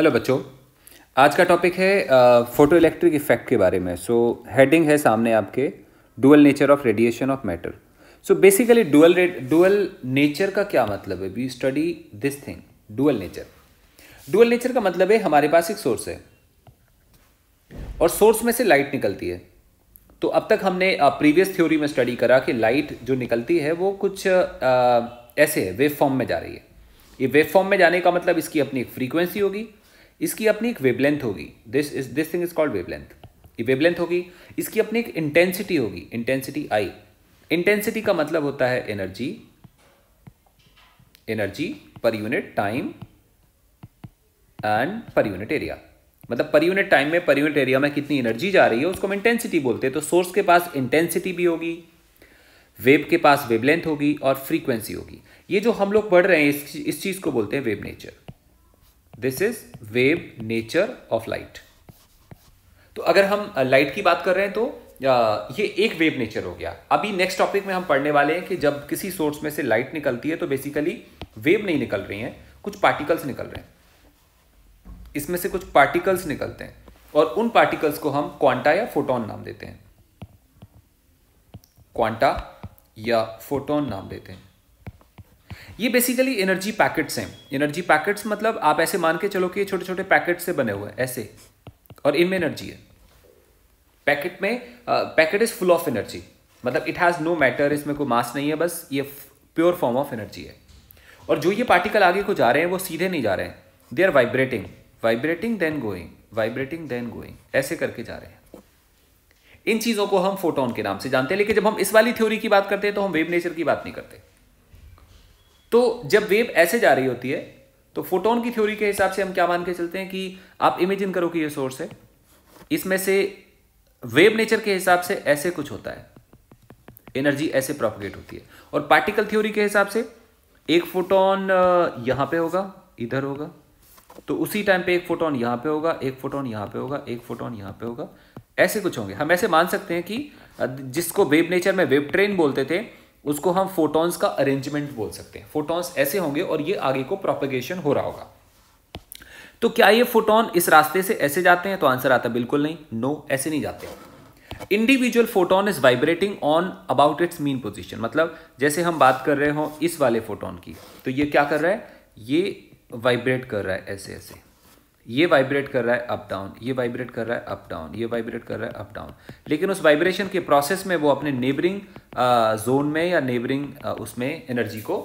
hello बच्चों आज का टॉपिक है फोटो इलेक्ट्रिक इफेक्ट के बारे में सो so, हेडिंग है सामने आपके dual nature of radiation of matter so basically dual dual nature का क्या मतलब है we study this thing dual nature dual nature का मतलब है हमारे पास एक सोर्स है और सोर्स में से लाइट निकलती है तो अब तक हमने प्रीवियस थ्योरी में स्टडी करा कि लाइट जो निकलती है वो कुछ आ, ऐसे है वेव फॉर्म में जा रही है ये वेव फॉर्म में जाने का मतलब इसकी अपनी एक फ्रीक्वेंसी होगी इसकी अपनी एक वेबलेंथ होगी this is this thing is called wavelength ये वेबलेंथ होगी इसकी अपनी एक इंटेंसिटी होगी इंटेंसिटी आई इंटेंसिटी का मतलब होता है energy energy per unit time and per unit area मतलब पर यूनिट टाइम में पर यूनिट एरिया में कितनी एनर्जी जा रही है उसको हम इंटेंसिटी बोलते हैं तो सोर्स के पास इंटेंसिटी भी होगी वेब के पास वेबलेंथ होगी और फ्रीक्वेंसी होगी ये जो हम लोग पढ़ रहे हैं इस, इस चीज़ को बोलते हैं wave nature this is wave nature of light तो अगर हम लाइट की बात कर रहे हैं तो ये एक वेव नेचर हो गया अभी नेक्स्ट टॉपिक में हम पढ़ने वाले हैं कि जब किसी सोर्स में से लाइट निकलती है तो बेसिकली वेव नहीं निकल रही है कुछ पार्टिकल्स निकल रहे हैं इसमें से कुछ पार्टिकल्स निकलते हैं और उन पार्टिकल्स को हम क्वांटा या फोटोन नाम देते हैं क्वांटा या फोटोन नाम देते हैं ये बेसिकली एनर्जी पैकेट्स हैं एनर्जी पैकेट्स मतलब आप ऐसे मान के चलो कि ये छोटे छोटे पैकेट से बने हुए हैं ऐसे और इनमें एनर्जी है पैकेट में packet is full of energy मतलब इट हैज़ नो मैटर इसमें कोई मास नहीं है बस ये प्योर फॉर्म ऑफ एनर्जी है और जो ये पार्टिकल आगे को जा रहे हैं वो सीधे नहीं जा रहे हैं they are vibrating vibrating then going vibrating then going ऐसे करके जा रहे हैं इन चीज़ों को हम फोटोन के नाम से जानते हैं लेकिन जब हम इस वाली थ्योरी की बात करते हैं तो हम वेव नेचर की बात नहीं करते तो जब वेव ऐसे जा रही होती है तो फोटोन की थ्योरी के हिसाब से हम क्या मान के चलते हैं कि आप इमेजिन करो कि ये सोर्स है इसमें से वेव नेचर के हिसाब से ऐसे कुछ होता है एनर्जी ऐसे प्रोपगेट होती है और पार्टिकल थ्योरी के हिसाब से एक फोटोन यहां पे होगा इधर होगा तो उसी टाइम पे एक फोटोन यहां पे होगा एक फोटोन यहां पे होगा एक फोटोन यहां पे होगा ऐसे कुछ होंगे हम ऐसे मान सकते हैं कि जिसको वेव नेचर में वेव ट्रेन बोलते थे उसको हम फोटॉन्स का अरेंजमेंट बोल सकते हैं फोटॉन्स ऐसे होंगे और ये आगे को प्रोपेगेशन हो रहा होगा तो क्या ये फोटोन इस रास्ते से ऐसे जाते हैं तो आंसर आता बिल्कुल नहीं नो no, ऐसे नहीं जाते individual photon is vibrating on about its mean position मतलब जैसे हम बात कर रहे हो इस वाले फोटोन की तो ये क्या कर रहा है ये वाइब्रेट कर रहा है ऐसे ऐसे ये वाइब्रेट कर रहा है अप डाउन ये वाइब्रेट कर रहा है अप डाउन ये वाइब्रेट कर रहा है अप डाउन लेकिन उस वाइब्रेशन के प्रोसेस में वो अपने नेबरिंग जोन uh, में या नेबरिंग uh, उसमें एनर्जी को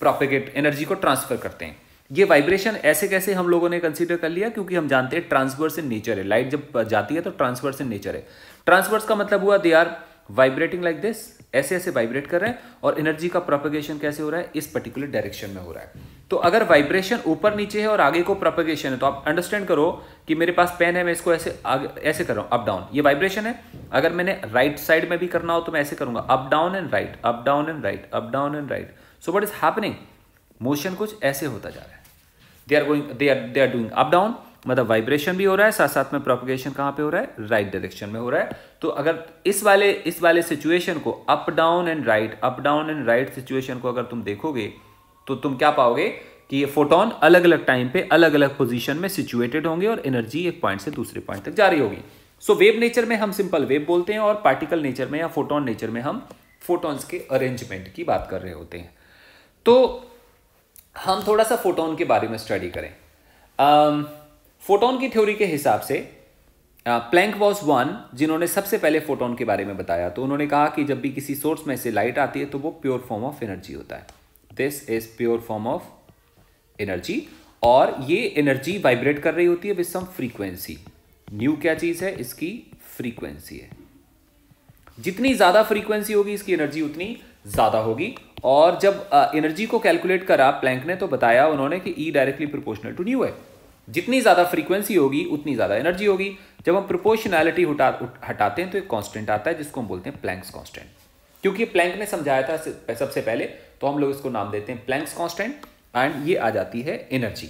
प्रोपेगेट एनर्जी को ट्रांसफर करते हैं ये वाइब्रेशन ऐसे कैसे हम लोगों ने कंसीडर कर लिया क्योंकि हम जानते हैं ट्रांसवर्स इन नेचर है लाइट जब जाती है तो ट्रांसवर्स इन नेचर है ट्रांसवर्स का मतलब हुआ they are vibrating like this ऐसे ऐसे वाइब्रेट कर रहे हैं और एनर्जी का प्रोपेगेशन कैसे हो रहा है इस पर्टिकुलर डायरेक्शन में हो रहा है तो अगर वाइब्रेशन ऊपर नीचे है और आगे को प्रोपेगेशन है तो आप अंडरस्टैंड करो कि मेरे पास पेन है मैं इसको ऐसे आगे, ऐसे कर रहा हूं अप डाउन ये वाइब्रेशन है अगर मैंने राइट right साइड में भी करना हो तो मैं ऐसे करूंगा up down and right up down and right up down and right so what is happening motion कुछ ऐसे होता जा रहा है they are going they are they are doing up down मतलब वाइब्रेशन भी हो रहा है साथ साथ में प्रोपोगेशन कहाँ पे हो रहा है राइट right डायरेक्शन में हो रहा है तो अगर इस वाले इस वाले सिचुएशन को up down and right up down and right situation को अगर तुम देखोगे तो तुम क्या पाओगे कि ये फोटोन अलग अलग टाइम पे अलग अलग पोजिशन में सिचुएटेड होंगे और एनर्जी एक पॉइंट से दूसरे पॉइंट तक जा रही होगी सो वेव नेचर में हम सिंपल वेव बोलते हैं और पार्टिकल नेचर में या फोटोन नेचर में हम फोटोन्स के अरेंजमेंट की बात कर रहे होते हैं तो हम थोड़ा सा फोटोन के बारे में स्टडी करें um, फोटोन की थ्योरी के हिसाब से प्लैंक वॉज वन जिन्होंने सबसे पहले फोटोन के बारे में बताया तो उन्होंने कहा कि जब भी किसी सोर्स में से लाइट आती है तो वो प्योर फॉर्म ऑफ एनर्जी होता है this is pure form of energy और ये एनर्जी वाइब्रेट कर रही होती है विद सम फ्रीक्वेंसी न्यू क्या चीज़ है इसकी फ्रीक्वेंसी है जितनी ज़्यादा फ्रीक्वेंसी होगी इसकी एनर्जी उतनी ज़्यादा होगी और जब एनर्जी को कैलकुलेट करा प्लैंक ने तो बताया उन्होंने कि E directly proportional to nu है जितनी ज़्यादा फ्रीक्वेंसी होगी उतनी ज़्यादा एनर्जी होगी जब हम प्रोपोर्शनैलिटी हटा हटाते हैं तो एक कांस्टेंट आता है जिसको हम बोलते हैं प्लैंक्स कांस्टेंट क्योंकि प्लैंक ने समझाया था सबसे पहले तो हम लोग इसको नाम देते हैं प्लैंक्स कांस्टेंट एंड ये आ जाती है एनर्जी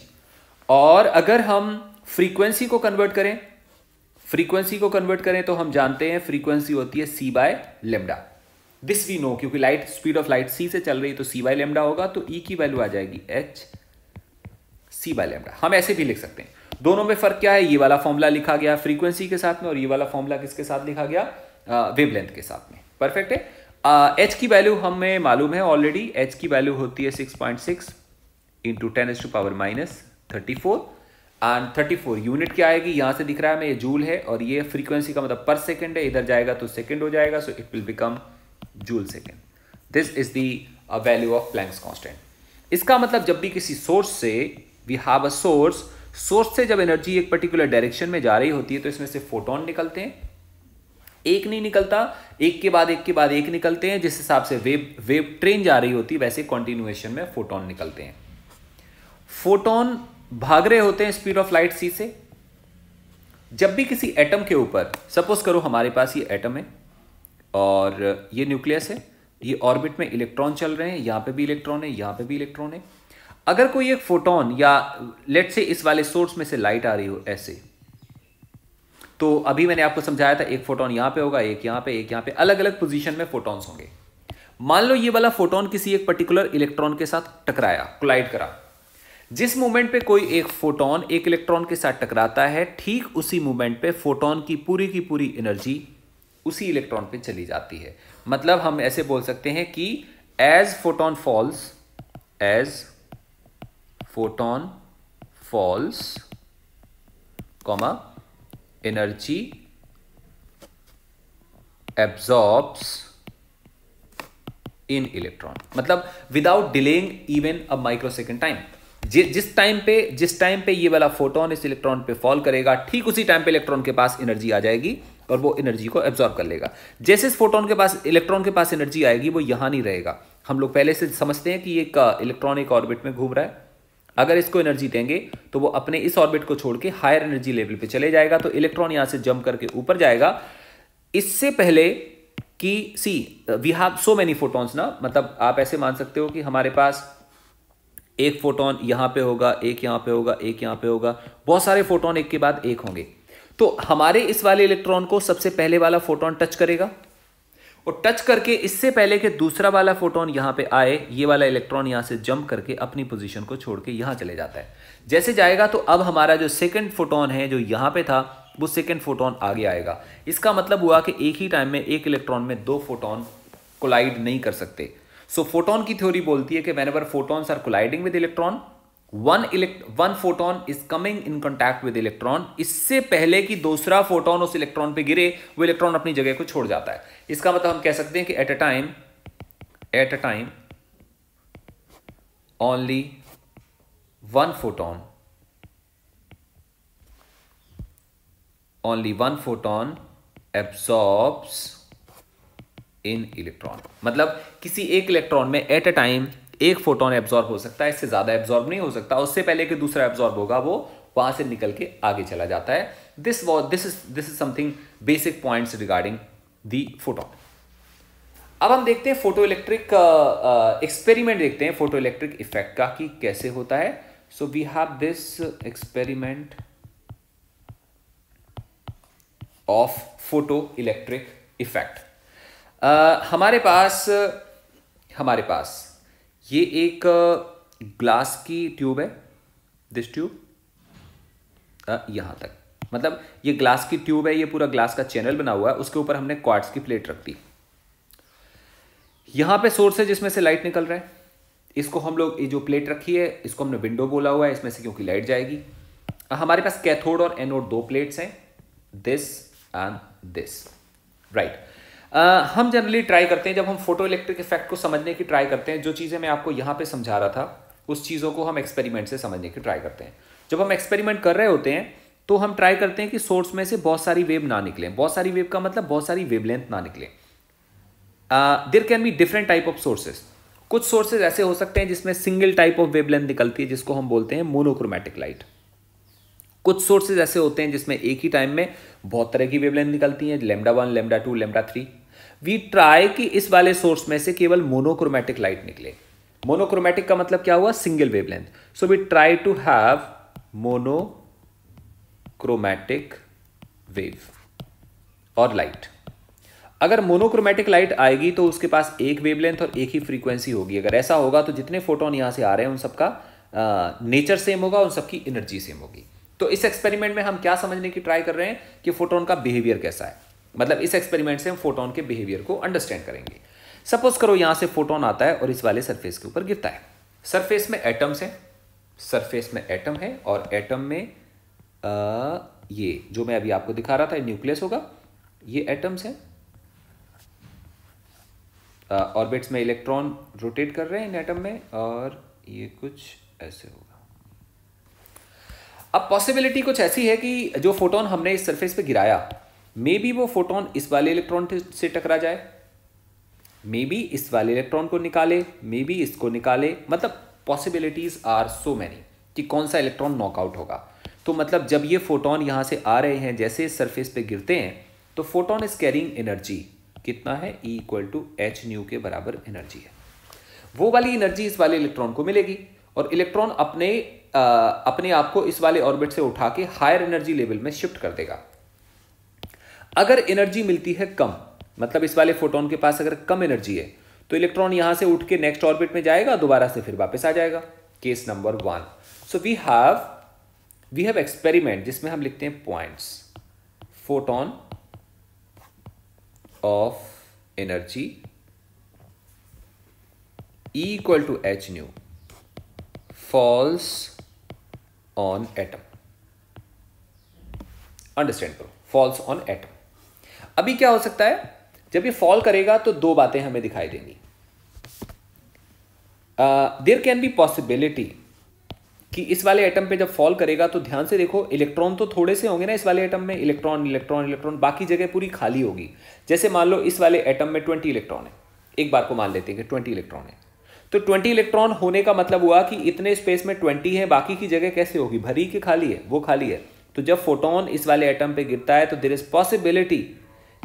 और अगर हम फ्रीक्वेंसी को कन्वर्ट करें फ्रीक्वेंसी को कन्वर्ट करें तो हम जानते हैं फ्रीक्वेंसी होती है C by lambda this we know क्योंकि light speed of light C से चल रही है तो सी बाय लेमडा होगा तो ई e की वैल्यू आ जाएगी एच सी बाय लेमडा हम ऐसे भी लिख सकते हैं दोनों में फर्क क्या है ये वाला फॉर्मूला लिखा गया फ्रीक्वेंसी के साथ में और ये वाला फॉर्मूला किसके साथ लिखा गया वेवलेंथ के साथ में परफेक्ट है एच की वैल्यू हमें मालूम है ऑलरेडी एच की वैल्यू होती है six point six into ten is to power minus thirty four and thirty four unit क्या आएगी यहां से दिख रहा है मैं ये जूल है और ये फ्रीक्वेंसी का मतलब पर सेकेंड है इधर जाएगा तो सेकेंड हो जाएगा so it will become joule second this is value of Planck's constant इसका मतलब जब भी किसी सोर्स से we have a source source से जब एनर्जी एक पर्टिकुलर डायरेक्शन में जा रही होती है तो इसमें से फोटोन निकलते हैं एक नहीं निकलता एक के बाद एक के बाद एक निकलते हैं जिस हिसाब से वेव वेव ट्रेन जा रही होती है वैसे कॉन्टिन्यूएशन में फोटोन निकलते हैं फोटोन भाग रहे होते हैं स्पीड ऑफ लाइट सी से जब भी किसी एटम के ऊपर सपोज करो हमारे पास ये एटम है और ये न्यूक्लियस है ये ऑर्बिट में इलेक्ट्रॉन चल रहे हैं यहां पे भी इलेक्ट्रॉन है यहां पे भी इलेक्ट्रॉन है अगर कोई एक फोटोन या लेट से इस वाले सोर्स में से लाइट आ रही हो ऐसे तो अभी मैंने आपको समझाया था एक फोटोन यहां पे होगा एक यहां पे एक यहां पे अलग अलग पोजीशन में फोटॉन्स होंगे मान लो ये वाला फोटोन किसी एक पर्टिकुलर इलेक्ट्रॉन के साथ टकराया क्लाइड करा जिस मोमेंट पे कोई एक फोटोन एक इलेक्ट्रॉन के साथ टकराता है ठीक उसी मोमेंट पे फोटोन की पूरी की पूरी एनर्जी उसी इलेक्ट्रॉन पे चली जाती है मतलब हम ऐसे बोल सकते हैं कि as photon falls as photon falls comma energy absorb in electron मतलब without delaying even a microsecond time जिस टाइम पे जिस टाइम पे ये वाला फोटोन इस इलेक्ट्रॉन पे फॉल करेगा ठीक उसी टाइम पे इलेक्ट्रॉन के पास एनर्जी आ जाएगी और वो एनर्जी को एब्जॉर्ब कर लेगा जैसे इस फोटोन के पास इलेक्ट्रॉन के पास एनर्जी आएगी वो यहां नहीं रहेगा हम लोग पहले से समझते हैं कि ये इलेक्ट्रॉन एक ऑर्बिट uh, में घूम रहा है अगर इसको एनर्जी देंगे तो वो अपने इस ऑर्बिट को छोड़ के हायर एनर्जी लेवल पे चले जाएगा तो इलेक्ट्रॉन यहां से जंप करके ऊपर जाएगा इससे पहले कि see we have so many photons ना मतलब आप ऐसे मान सकते हो कि हमारे पास एक फोटोन यहां पे होगा एक यहां पे होगा एक यहां पे होगा बहुत सारे फोटोन एक के बाद एक होंगे तो हमारे इस वाले इलेक्ट्रॉन को सबसे पहले वाला फोटोन टच करेगा और टच करके इससे पहले कि दूसरा वाला फोटोन यहाँ पे आए ये वाला इलेक्ट्रॉन यहाँ से जंप करके अपनी पोजीशन को छोड़ के यहाँ चले जाता है जैसे जाएगा तो अब हमारा जो सेकंड फोटोन है जो यहाँ पे था वो सेकंड फोटोन आगे आएगा इसका मतलब हुआ कि एक ही टाइम में एक इलेक्ट्रॉन में दो फोटोन कोलाइड नहीं कर सकते सो so, फोटोन की थ्योरी बोलती है कि whenever photons are colliding with electron one elect one photon is coming in contact with electron इससे पहले कि दूसरा फोटोन उस इलेक्ट्रॉन पे गिरे वो इलेक्ट्रॉन अपनी जगह को छोड़ जाता है इसका मतलब हम कह सकते हैं कि at a time at a time only one photon only one photon absorbs in electron मतलब किसी एक इलेक्ट्रॉन में एट अ टाइम एक फोटोन एब्जॉर्ब हो सकता है इससे ज़्यादा एब्जॉर्ब नहीं हो सकता उससे पहले कि दूसरा एब्जॉर्ब होगा वो वहां से निकल के आगे चला जाता है this was this is this is something basic points regarding the photon अब हम देखते हैं फोटो इलेक्ट्रिक एक्सपेरिमेंट देखते हैं फोटो इलेक्ट्रिक इफेक्ट का कि कैसे होता है so we have this experiment of photoelectric effect हमारे पास हमारे पास ये एक ग्लास की ट्यूब है दिस ट्यूब यहाँ तक मतलब ये ग्लास की ट्यूब है ये पूरा ग्लास का चैनल बना हुआ है उसके ऊपर हमने क्वार्ट्स की प्लेट रख दी यहाँ पे सोर्स है जिसमें से लाइट निकल रहा है इसको हम लोग ये जो प्लेट रखी है इसको हमने विंडो बोला हुआ है इसमें से क्योंकि लाइट जाएगी हमारे पास कैथोड और एनोड दो प्लेट्स हैं दिस एंड दिस राइट हम जनरली ट्राई करते हैं जब हम फोटो इलेक्ट्रिक इफेक्ट को समझने की ट्राई करते हैं जो चीज़ें मैं आपको यहाँ पे समझा रहा था उस चीज़ों को हम एक्सपेरिमेंट से समझने की ट्राई करते हैं जब हम एक्सपेरिमेंट कर रहे होते हैं तो हम ट्राई करते हैं कि सोर्स में से बहुत सारी वेव ना निकले बहुत सारी वेव का मतलब बहुत सारी वेव ना निकले there can be different type of sources कुछ सोर्सेज ऐसे हो सकते हैं जिसमें सिंगल टाइप ऑफ वेव निकलती है जिसको हम बोलते हैं मोनोक्रोमेटिक लाइट कुछ सोर्सेज ऐसे होते हैं जिसमें एक ही टाइम में बहुत तरह की वेवलेंथ निकलती हैं lambda one lambda two lambda three we try कि इस वाले सोर्स में से केवल मोनोक्रोमेटिक लाइट निकले मोनोक्रोमेटिक का मतलब क्या हुआ single wavelength so we try to have monochromatic wave और लाइट अगर मोनोक्रोमेटिक लाइट आएगी तो उसके पास एक वेवलेंथ और एक ही फ्रीक्वेंसी होगी अगर ऐसा होगा तो जितने फोटोन यहां से आ रहे हैं उन सबका नेचर सेम होगा उन सबकी एनर्जी सेम होगी तो इस एक्सपेरिमेंट में हम क्या समझने की ट्राई कर रहे हैं कि फोटोन का बिहेवियर कैसा है मतलब इस एक्सपेरिमेंट से हम फोटोन के बिहेवियर को अंडरस्टैंड करेंगे सपोज करो यहाँ से फोटोन आता है और इस वाले सरफेस के ऊपर गिरता है सरफेस में एटम्स हैं सरफेस में एटम है और एटम में आ, ये जो मैं अभी आपको दिखा रहा था न्यूक्लियस होगा ये एटम्स हैं ऑर्बिट्स में इलेक्ट्रॉन रोटेट कर रहे हैं इन एटम में और ये कुछ ऐसे होगा अब पॉसिबिलिटी कुछ ऐसी है कि जो फोटोन हमने इस सरफेस पे गिराया मे बी वो फोटोन इस वाले इलेक्ट्रॉन से टकरा जाए मे बी इस वाले इलेक्ट्रॉन को निकाले मे बी इसको निकाले मतलब पॉसिबिलिटीज आर सो मैनी कि कौन सा इलेक्ट्रॉन नॉकआउट होगा तो मतलब जब ये फोटोन यहाँ से आ रहे हैं जैसे सरफेस पे गिरते हैं तो फोटोन इज कैरिंग एनर्जी कितना है E equal to H nu के बराबर एनर्जी है वो वाली एनर्जी इस वाले इलेक्ट्रॉन को मिलेगी और इलेक्ट्रॉन अपने आ, अपने आप को इस वाले ऑर्बिट से उठा के हायर एनर्जी लेवल में शिफ्ट कर देगा अगर एनर्जी मिलती है कम मतलब इस वाले फोटोन के पास अगर कम एनर्जी है तो इलेक्ट्रॉन यहां से उठ के नेक्स्ट ऑर्बिट में जाएगा दोबारा से फिर वापस आ जाएगा case number one so we have we have experiment जिसमें हम लिखते हैं points photon of energy equal to H nu falls on atom understand करो फॉल्स ऑन एटम अभी क्या हो सकता है जब ये फॉल करेगा तो दो बातें हमें दिखाई देंगी देर कैन बी पॉसिबिलिटी कि इस वाले एटम पे जब फॉल करेगा तो ध्यान से देखो इलेक्ट्रॉन तो थोड़े से होंगे ना इस वाले एटम में इलेक्ट्रॉन इलेक्ट्रॉन इलेक्ट्रॉन बाकी जगह पूरी खाली होगी जैसे मान लो इस वाले एटम में ट्वेंटी इलेक्ट्रॉन है एक बार को मान लेते हैं कि ट्वेंटी इलेक्ट्रॉन है तो ट्वेंटी इलेक्ट्रॉन होने का मतलब हुआ कि इतने स्पेस में ट्वेंटी है बाकी की जगह कैसे होगी भरी कि खाली है वो खाली है तो जब फोटोन इस वाले एटम पे गिरता है तो देर इज पॉसिबिलिटी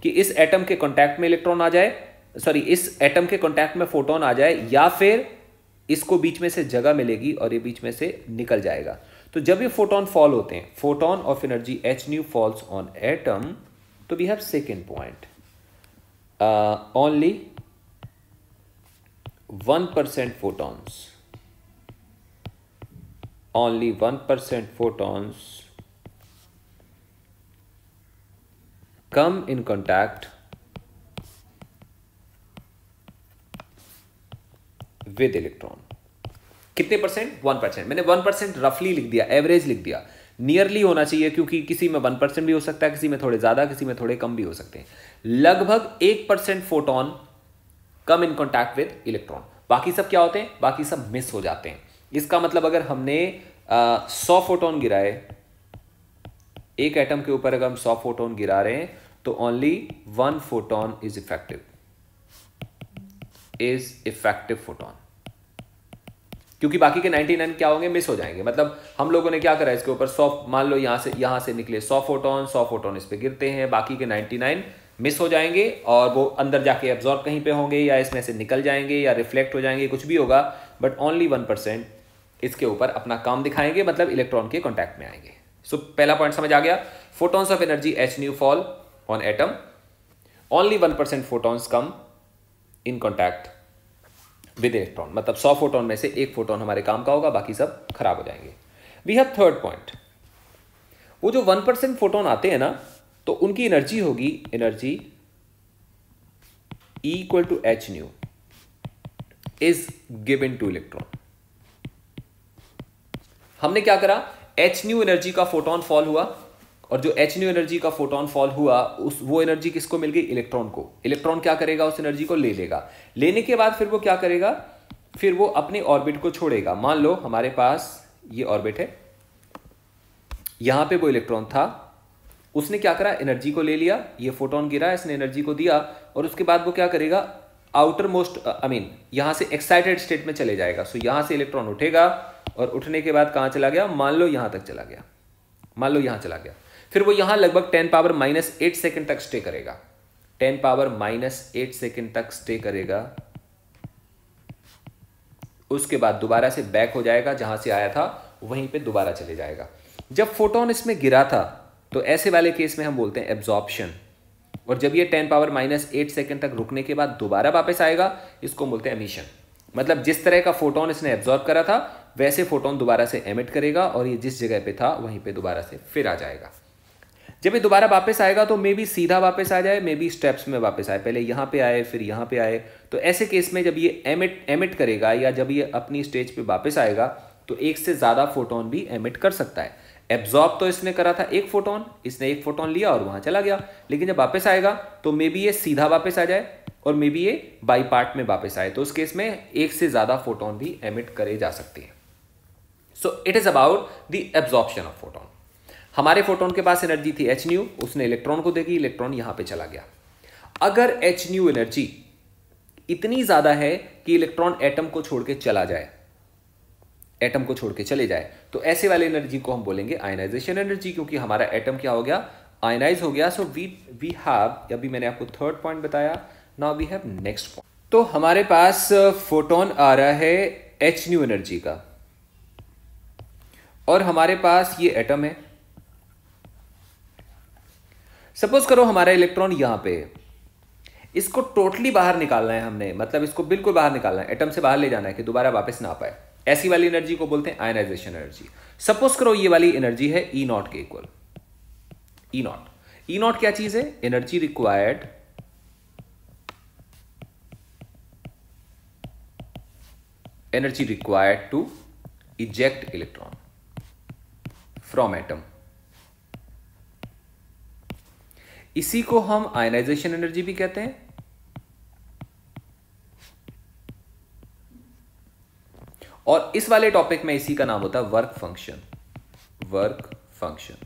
कि इस एटम के कॉन्टैक्ट में इलेक्ट्रॉन आ जाए सॉरी इस एटम के कॉन्टैक्ट में फोटोन आ जाए या फिर इसको बीच में से जगह मिलेगी और ये बीच में से निकल जाएगा तो जब ये फोटोन फॉल होते हैं photon of energy h nu falls on atom तो we have second point only one percent photons only one percent photons come in contact with electron कितने परसेंट वन परसेंट मैंने वन परसेंट रफली लिख दिया average लिख दिया नियरली होना चाहिए क्योंकि किसी में वन परसेंट भी हो सकता है किसी में थोड़े ज्यादा किसी में थोड़े कम भी हो सकते हैं लगभग एक percent photon come in contact with electron बाकी सब क्या होते हैं बाकी सब मिस हो जाते हैं इसका मतलब अगर हमने सौ फोटोन गिराए एक एटम के ऊपर अगर हम सौ फोटोन गिरा रहे हैं तो only one photon is effective is effective photon क्योंकि बाकी के 99 क्या होंगे मिस हो जाएंगे मतलब हम लोगों ने क्या करा इसके ऊपर सौ मान लो यहां से यहां से निकले सौ फोटोन सौ फोटोन इस पर गिरते हैं बाकी के 99 मिस हो जाएंगे और वो अंदर जाके एब्जॉर्ब कहीं पे होंगे या इसमें से निकल जाएंगे या रिफ्लेक्ट हो जाएंगे कुछ भी होगा बट ओनली वन परसेंट इसके ऊपर अपना काम दिखाएंगे मतलब इलेक्ट्रॉन के कॉन्टैक्ट में आएंगे सो so, पहला पॉइंट समझ आ गया photons of energy h nu fall on atom only 1% photons come in contact with electron मतलब 100 फोटोन में से एक फोटोन हमारे काम का होगा बाकी सब खराब हो जाएंगे वी हैव थर्ड पॉइंट वो जो वन परसेंट फोटोन आते हैं ना तो उनकी एनर्जी होगी energy equal to H nu is given to electron हमने क्या करा एच न्यू एनर्जी का फोटोन फॉल हुआ और जो एच न्यू एनर्जी का फोटोन फॉल हुआ उस वो एनर्जी किसको मिल गई इलेक्ट्रॉन को इलेक्ट्रॉन क्या करेगा उस एनर्जी को ले लेगा लेने के बाद फिर वो क्या करेगा फिर वो अपने ऑर्बिट को छोड़ेगा मान लो हमारे पास ये ऑर्बिट है यहां पे वो इलेक्ट्रॉन था उसने क्या करा एनर्जी को ले लिया ये फोटोन गिरा इसने एनर्जी को दिया और उसके बाद वो क्या करेगा आउटर मोस्ट आई मीन यहां से एक्साइटेड स्टेट में चले जाएगा सो so, यहां से इलेक्ट्रॉन उठेगा और उठने के बाद कहां चला गया मान लो यहां तक चला गया मान लो यहां चला गया फिर वो यहां लगभग ten power minus eight second तक स्टे करेगा ten power minus eight second तक स्टे करेगा उसके बाद दोबारा से बैक हो जाएगा जहां से आया था वहीं पे दोबारा चले जाएगा जब फोटोन इसमें गिरा था तो ऐसे वाले केस में हम बोलते हैं एब्जॉर्प्शन और जब ये ten power minus eight second तक रुकने के बाद दोबारा वापस आएगा इसको बोलते हैं एमिशन मतलब जिस तरह का फोटोन इसने एब्जॉर्ब करा था वैसे फोटोन दोबारा से एमिट करेगा और ये जिस जगह पे था वहीं पे दोबारा से फिर आ जाएगा जब ये दोबारा वापस आएगा तो मे बी सीधा वापस आ जाए मे बी स्टेप्स में वापस आए पहले यहाँ पे आए फिर यहाँ पे आए तो ऐसे केस में जब ये एमिट एमिट करेगा या जब ये अपनी स्टेज पे वापस आएगा तो एक से ज़्यादा फोटोन भी एमिट कर सकता है एब्जॉर्ब तो इसने करा था एक फोटोन इसने एक फोटोन लिया और वहाँ चला गया लेकिन जब वापस आएगा तो मे बी ये सीधा वापस आ जाए और मे बी ये बाई पार्ट में वापस आए तो उस केस में एक से ज़्यादा फोटोन भी एमिट करे जा सकते हैं so it is about the absorption of photon हमारे फोटोन के पास एनर्जी थी एच न्यू उसने इलेक्ट्रॉन को देगी इलेक्ट्रॉन यहां पे चला गया अगर एच न्यू एनर्जी इतनी ज्यादा है कि इलेक्ट्रॉन एटम को छोड़ के चला जाए एटम को छोड़ के चले जाए तो ऐसे वाले एनर्जी को हम बोलेंगे आयनाइजेशन एनर्जी क्योंकि हमारा एटम क्या हो गया आयनाइज हो गया सो वी वी हैव अभी मैंने आपको थर्ड पॉइंट बताया now we have next point तो हमारे पास फोटोन uh, आ रहा है एच न्यू एनर्जी का और हमारे पास ये एटम है सपोज करो हमारा इलेक्ट्रॉन यहां पे इसको टोटली बाहर निकालना है हमने मतलब इसको बिल्कुल बाहर निकालना है एटम से बाहर ले जाना है कि दोबारा वापस ना पाए ऐसी वाली एनर्जी को बोलते हैं आयनाइजेशन एनर्जी सपोज करो ये वाली एनर्जी है ई e नॉट के equal E nought E nought क्या चीज है energy required energy required to eject electron from atom इसी को हम आयनाइजेशन एनर्जी भी कहते हैं और इस वाले टॉपिक में इसी का नाम होता है work function work function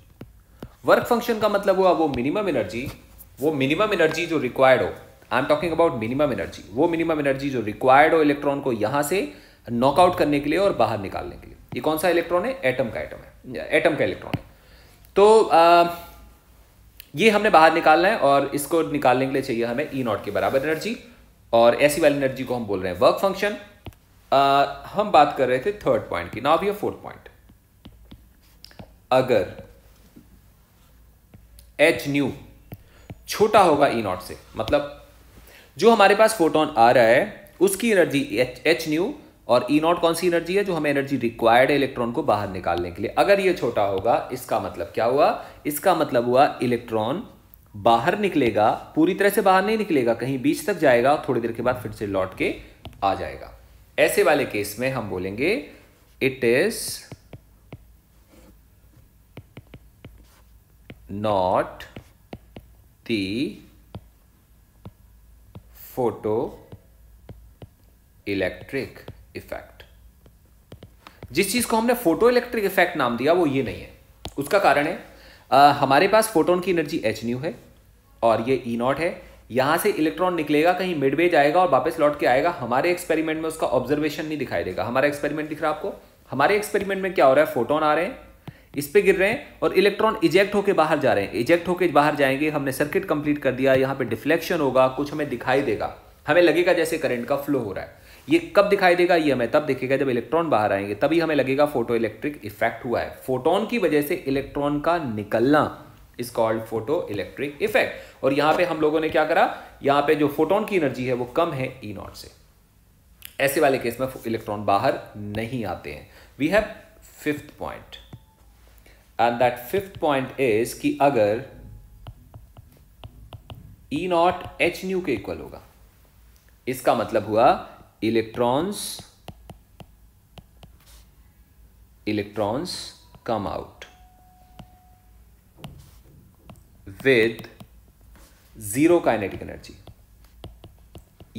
work function का मतलब हुआ वो मिनिमम एनर्जी वो मिनिमम एनर्जी जो रिक्वायर्ड हो I am talking about minimum energy वो मिनिमम एनर्जी जो रिक्वायर्ड हो इलेक्ट्रॉन को यहां से नॉकआउट करने के लिए और बाहर निकालने के लिए ये कौन सा इलेक्ट्रॉन है एटम का एटम है एटम का इलेक्ट्रॉन है तो आ, uh, ये हमने बाहर निकालना है और इसको निकालने के लिए चाहिए हमें ई e नॉट के बराबर एनर्जी और ऐसी वाली एनर्जी को हम बोल रहे हैं वर्क फंक्शन हम बात कर रहे थे थर्ड पॉइंट की नाउ भी फोर्थ पॉइंट अगर एच न्यू छोटा होगा ई e नॉट से मतलब जो हमारे पास फोटोन आ रहा है उसकी एनर्जी एच न्यू और ई नॉट कौन सी एनर्जी है जो हमें एनर्जी रिक्वायर्ड है इलेक्ट्रॉन को बाहर निकालने के लिए अगर ये छोटा होगा इसका मतलब क्या हुआ इसका मतलब हुआ इलेक्ट्रॉन बाहर निकलेगा पूरी तरह से बाहर नहीं निकलेगा कहीं बीच तक जाएगा थोड़ी देर के बाद फिर से लौट के आ जाएगा ऐसे वाले केस में हम बोलेंगे it is not the photoelectric effect जिस चीज को हमने फोटो इलेक्ट्रिक इफेक्ट नाम दिया वो ये नहीं है उसका कारण है आ, हमारे पास फोटोन की एनर्जी एच न्यू है और ये ई e नॉट है यहां से इलेक्ट्रॉन निकलेगा कहीं मिडवे जाएगा और वापस लौट के आएगा हमारे एक्सपेरिमेंट में उसका ऑब्जर्वेशन नहीं दिखाई देगा हमारा एक्सपेरिमेंट दिख रहा है आपको हमारे एक्सपेरिमेंट में क्या हो रहा है फोटोन आ रहे हैं इस पे गिर रहे हैं और इलेक्ट्रॉन इजेक्ट होकर बाहर जा रहे हैं इजेक्ट होकर बाहर जाएंगे हमने सर्किट कंप्लीट कर दिया यहाँ पे डिफ्लेक्शन होगा कुछ हमें दिखाई देगा हमें लगेगा जैसे करंट का फ्लो हो रहा है ये कब दिखाई देगा ये हमें तब देखेगा जब इलेक्ट्रॉन बाहर आएंगे तभी हमें लगेगा फोटो इलेक्ट्रिक इफेक्ट हुआ है फोटोन की वजह से इलेक्ट्रॉन का निकलना is called photoelectric effect और यहां पे हम लोगों ने क्या करा यहां पे जो फोटोन की एनर्जी है वो कम है ई e नॉट से ऐसे वाले केस में इलेक्ट्रॉन बाहर नहीं आते हैं we have fifth point and that fifth point is कि अगर ई नॉट एच न्यू के इक्वल होगा इसका मतलब हुआ electrons electrons come out with zero kinetic energy